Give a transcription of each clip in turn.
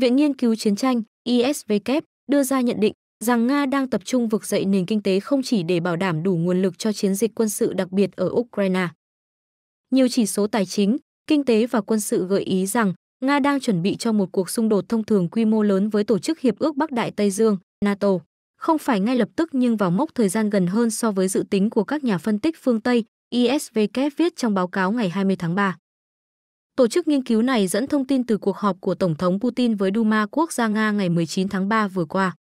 Viện Nghiên cứu Chiến tranh ISVK đưa ra nhận định rằng Nga đang tập trung vực dậy nền kinh tế không chỉ để bảo đảm đủ nguồn lực cho chiến dịch quân sự đặc biệt ở Ukraine. Nhiều chỉ số tài chính, kinh tế và quân sự gợi ý rằng Nga đang chuẩn bị cho một cuộc xung đột thông thường quy mô lớn với Tổ chức Hiệp ước Bắc Đại Tây Dương, NATO. Không phải ngay lập tức nhưng vào mốc thời gian gần hơn so với dự tính của các nhà phân tích phương Tây, ISVK viết trong báo cáo ngày 20 tháng 3. Tổ chức nghiên cứu này dẫn thông tin từ cuộc họp của Tổng thống Putin với Duma quốc gia Nga ngày 19 tháng 3 vừa qua.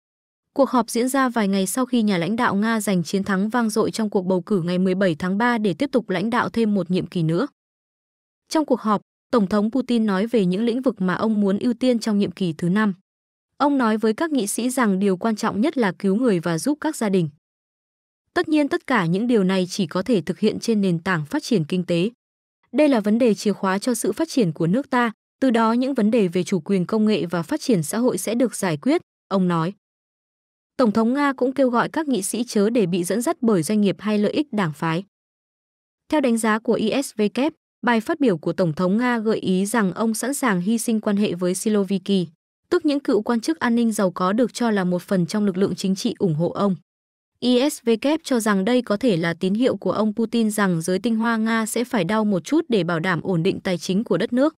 Cuộc họp diễn ra vài ngày sau khi nhà lãnh đạo Nga giành chiến thắng vang dội trong cuộc bầu cử ngày 17 tháng 3 để tiếp tục lãnh đạo thêm một nhiệm kỳ nữa. Trong cuộc họp, Tổng thống Putin nói về những lĩnh vực mà ông muốn ưu tiên trong nhiệm kỳ thứ năm. Ông nói với các nghị sĩ rằng điều quan trọng nhất là cứu người và giúp các gia đình. Tất nhiên tất cả những điều này chỉ có thể thực hiện trên nền tảng phát triển kinh tế. Đây là vấn đề chìa khóa cho sự phát triển của nước ta, từ đó những vấn đề về chủ quyền công nghệ và phát triển xã hội sẽ được giải quyết, ông nói. Tổng thống Nga cũng kêu gọi các nghị sĩ chớ để bị dẫn dắt bởi doanh nghiệp hay lợi ích đảng phái. Theo đánh giá của ISW, bài phát biểu của Tổng thống Nga gợi ý rằng ông sẵn sàng hy sinh quan hệ với Siloviki, tức những cựu quan chức an ninh giàu có được cho là một phần trong lực lượng chính trị ủng hộ ông. ISVK cho rằng đây có thể là tín hiệu của ông Putin rằng giới tinh hoa Nga sẽ phải đau một chút để bảo đảm ổn định tài chính của đất nước.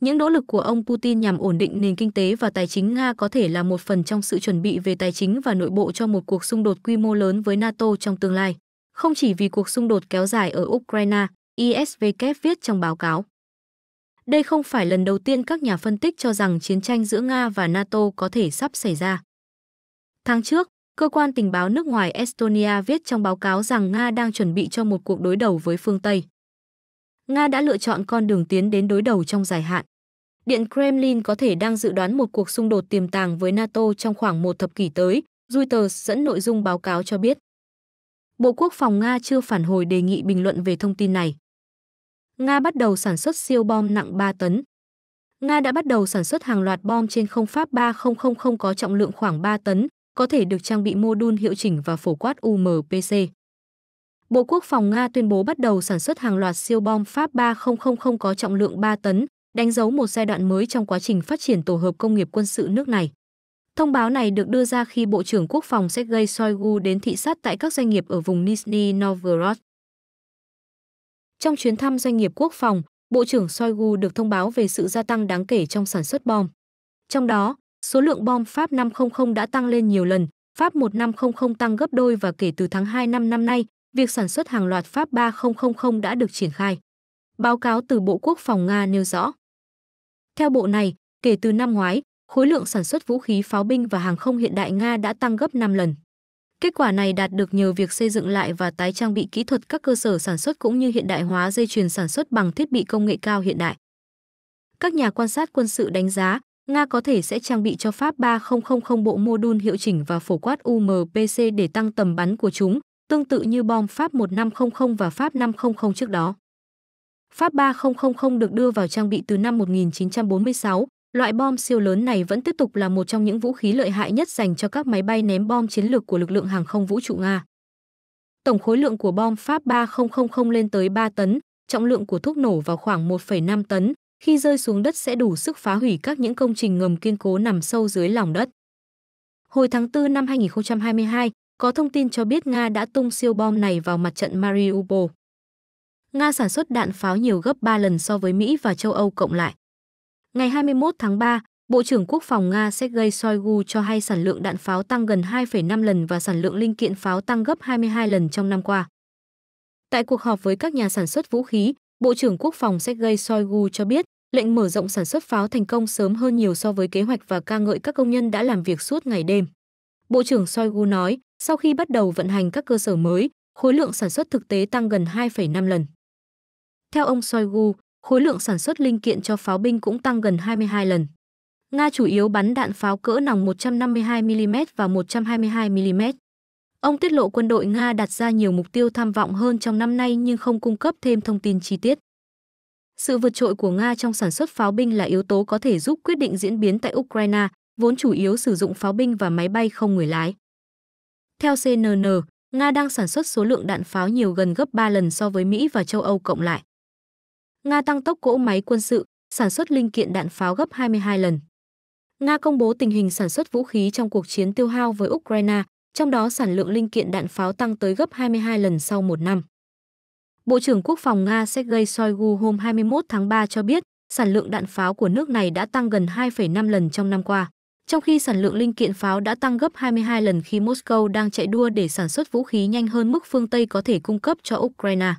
Những nỗ lực của ông Putin nhằm ổn định nền kinh tế và tài chính Nga có thể là một phần trong sự chuẩn bị về tài chính và nội bộ cho một cuộc xung đột quy mô lớn với NATO trong tương lai, không chỉ vì cuộc xung đột kéo dài ở Ukraine, ISVK viết trong báo cáo. Đây không phải lần đầu tiên các nhà phân tích cho rằng chiến tranh giữa Nga và NATO có thể sắp xảy ra. Tháng trước, Cơ quan tình báo nước ngoài Estonia viết trong báo cáo rằng Nga đang chuẩn bị cho một cuộc đối đầu với phương Tây. Nga đã lựa chọn con đường tiến đến đối đầu trong dài hạn. Điện Kremlin có thể đang dự đoán một cuộc xung đột tiềm tàng với NATO trong khoảng một thập kỷ tới, Reuters dẫn nội dung báo cáo cho biết. Bộ Quốc phòng Nga chưa phản hồi đề nghị bình luận về thông tin này. Nga bắt đầu sản xuất siêu bom nặng 3 tấn. Nga đã bắt đầu sản xuất hàng loạt bom trên không Pháp 3000 có trọng lượng khoảng 3 tấn, có thể được trang bị mô đun hiệu chỉnh và phổ quát UMPC. Bộ Quốc phòng Nga tuyên bố bắt đầu sản xuất hàng loạt siêu bom Pháp 3000 có trọng lượng 3 tấn, đánh dấu một giai đoạn mới trong quá trình phát triển tổ hợp công nghiệp quân sự nước này. Thông báo này được đưa ra khi Bộ trưởng Quốc phòng Sergei Shoigu đến thị sát tại các doanh nghiệp ở vùng Nizhny Novgorod. Trong chuyến thăm doanh nghiệp quốc phòng, Bộ trưởng Shoigu được thông báo về sự gia tăng đáng kể trong sản xuất bom. Trong đó, Số lượng bom Pháp 500 đã tăng lên nhiều lần, Pháp 1500 tăng gấp đôi và kể từ tháng 2 năm năm nay, việc sản xuất hàng loạt Pháp 3000 đã được triển khai. Báo cáo từ Bộ Quốc phòng Nga nêu rõ. Theo bộ này, kể từ năm ngoái, khối lượng sản xuất vũ khí pháo binh và hàng không hiện đại Nga đã tăng gấp 5 lần. Kết quả này đạt được nhờ việc xây dựng lại và tái trang bị kỹ thuật các cơ sở sản xuất cũng như hiện đại hóa dây chuyền sản xuất bằng thiết bị công nghệ cao hiện đại. Các nhà quan sát quân sự đánh giá, Nga có thể sẽ trang bị cho Pháp 3000 bộ mô đun hiệu chỉnh và phổ quát UMPC để tăng tầm bắn của chúng, tương tự như bom Pháp 1500 và Pháp 500 trước đó. Pháp 3000 được đưa vào trang bị từ năm 1946, loại bom siêu lớn này vẫn tiếp tục là một trong những vũ khí lợi hại nhất dành cho các máy bay ném bom chiến lược của lực lượng hàng không vũ trụ Nga. Tổng khối lượng của bom Pháp 3000 lên tới 3 tấn, trọng lượng của thuốc nổ vào khoảng 1,5 tấn, khi rơi xuống đất sẽ đủ sức phá hủy các những công trình ngầm kiên cố nằm sâu dưới lòng đất. Hồi tháng 4 năm 2022, có thông tin cho biết Nga đã tung siêu bom này vào mặt trận Mariupol. Nga sản xuất đạn pháo nhiều gấp 3 lần so với Mỹ và châu Âu cộng lại. Ngày 21 tháng 3, Bộ trưởng Quốc phòng Nga Sergei Shoigu cho hay sản lượng đạn pháo tăng gần 2,5 lần và sản lượng linh kiện pháo tăng gấp 22 lần trong năm qua. Tại cuộc họp với các nhà sản xuất vũ khí, Bộ trưởng Quốc phòng Sergei Shoigu cho biết lệnh mở rộng sản xuất pháo thành công sớm hơn nhiều so với kế hoạch và ca ngợi các công nhân đã làm việc suốt ngày đêm. Bộ trưởng Shoigu nói, sau khi bắt đầu vận hành các cơ sở mới, khối lượng sản xuất thực tế tăng gần 2,5 lần. Theo ông Shoigu, khối lượng sản xuất linh kiện cho pháo binh cũng tăng gần 22 lần. Nga chủ yếu bắn đạn pháo cỡ nòng 152mm và 122mm. Ông tiết lộ quân đội Nga đặt ra nhiều mục tiêu tham vọng hơn trong năm nay nhưng không cung cấp thêm thông tin chi tiết. Sự vượt trội của Nga trong sản xuất pháo binh là yếu tố có thể giúp quyết định diễn biến tại Ukraine, vốn chủ yếu sử dụng pháo binh và máy bay không người lái. Theo CNN, Nga đang sản xuất số lượng đạn pháo nhiều gần gấp 3 lần so với Mỹ và châu Âu cộng lại. Nga tăng tốc cỗ máy quân sự, sản xuất linh kiện đạn pháo gấp 22 lần. Nga công bố tình hình sản xuất vũ khí trong cuộc chiến tiêu hao với Ukraine, trong đó sản lượng linh kiện đạn pháo tăng tới gấp 22 lần sau một năm. Bộ trưởng Quốc phòng Nga Sergei Shoigu hôm 21 tháng 3 cho biết sản lượng đạn pháo của nước này đã tăng gần 2,5 lần trong năm qua, trong khi sản lượng linh kiện pháo đã tăng gấp 22 lần khi Moscow đang chạy đua để sản xuất vũ khí nhanh hơn mức phương Tây có thể cung cấp cho Ukraine.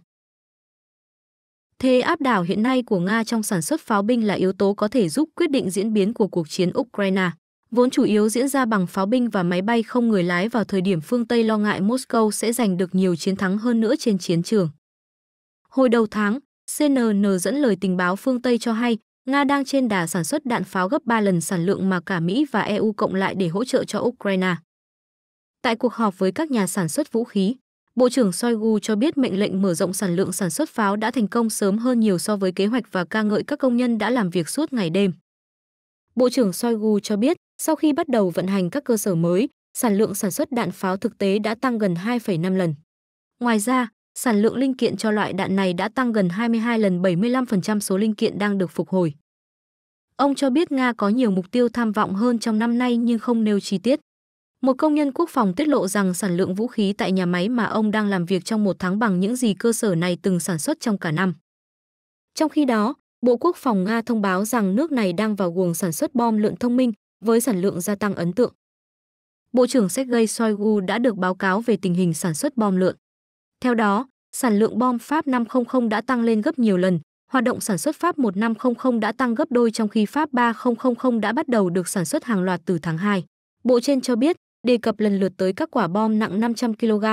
Thế áp đảo hiện nay của Nga trong sản xuất pháo binh là yếu tố có thể giúp quyết định diễn biến của cuộc chiến Ukraine, vốn chủ yếu diễn ra bằng pháo binh và máy bay không người lái vào thời điểm phương Tây lo ngại Moscow sẽ giành được nhiều chiến thắng hơn nữa trên chiến trường. Hồi đầu tháng, CNN dẫn lời tình báo phương Tây cho hay Nga đang trên đà sản xuất đạn pháo gấp 3 lần sản lượng mà cả Mỹ và EU cộng lại để hỗ trợ cho Ukraine. Tại cuộc họp với các nhà sản xuất vũ khí, Bộ trưởng Shoigu cho biết mệnh lệnh mở rộng sản lượng sản xuất pháo đã thành công sớm hơn nhiều so với kế hoạch và ca ngợi các công nhân đã làm việc suốt ngày đêm. Bộ trưởng Shoigu cho biết, sau khi bắt đầu vận hành các cơ sở mới, sản lượng sản xuất đạn pháo thực tế đã tăng gần 2,5 lần. Ngoài ra, Sản lượng linh kiện cho loại đạn này đã tăng gần 22 lần 75% số linh kiện đang được phục hồi. Ông cho biết Nga có nhiều mục tiêu tham vọng hơn trong năm nay nhưng không nêu chi tiết. Một công nhân quốc phòng tiết lộ rằng sản lượng vũ khí tại nhà máy mà ông đang làm việc trong một tháng bằng những gì cơ sở này từng sản xuất trong cả năm. Trong khi đó, Bộ Quốc phòng Nga thông báo rằng nước này đang vào guồng sản xuất bom lượn thông minh với sản lượng gia tăng ấn tượng. Bộ trưởng Sergei Shoigu đã được báo cáo về tình hình sản xuất bom lượn. Theo đó, sản lượng bom Pháp 500 đã tăng lên gấp nhiều lần, hoạt động sản xuất Pháp 1500 đã tăng gấp đôi trong khi Pháp 3000 đã bắt đầu được sản xuất hàng loạt từ tháng 2. Bộ trên cho biết, đề cập lần lượt tới các quả bom nặng 500 kg,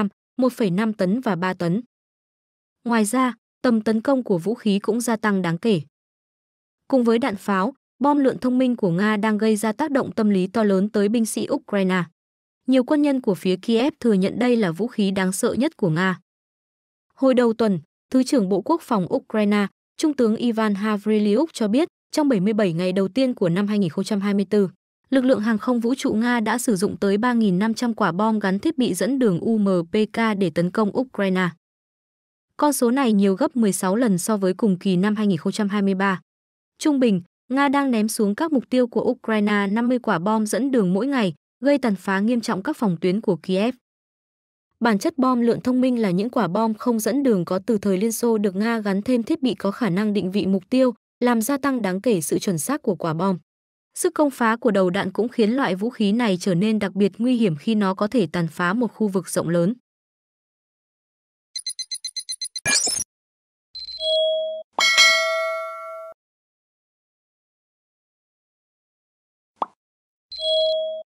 1,5 tấn và 3 tấn. Ngoài ra, tầm tấn công của vũ khí cũng gia tăng đáng kể. Cùng với đạn pháo, bom lượn thông minh của Nga đang gây ra tác động tâm lý to lớn tới binh sĩ Ukraine. Nhiều quân nhân của phía Kiev thừa nhận đây là vũ khí đáng sợ nhất của Nga. Hồi đầu tuần, Thứ trưởng Bộ Quốc phòng Ukraine, Trung tướng Ivan Havrilyuk cho biết, trong 77 ngày đầu tiên của năm 2024, lực lượng hàng không vũ trụ Nga đã sử dụng tới 3.500 quả bom gắn thiết bị dẫn đường UMPK để tấn công Ukraine. Con số này nhiều gấp 16 lần so với cùng kỳ năm 2023. Trung bình, Nga đang ném xuống các mục tiêu của Ukraine 50 quả bom dẫn đường mỗi ngày, gây tàn phá nghiêm trọng các phòng tuyến của Kiev. Bản chất bom lượn thông minh là những quả bom không dẫn đường có từ thời Liên Xô được Nga gắn thêm thiết bị có khả năng định vị mục tiêu, làm gia tăng đáng kể sự chuẩn xác của quả bom. Sức công phá của đầu đạn cũng khiến loại vũ khí này trở nên đặc biệt nguy hiểm khi nó có thể tàn phá một khu vực rộng lớn.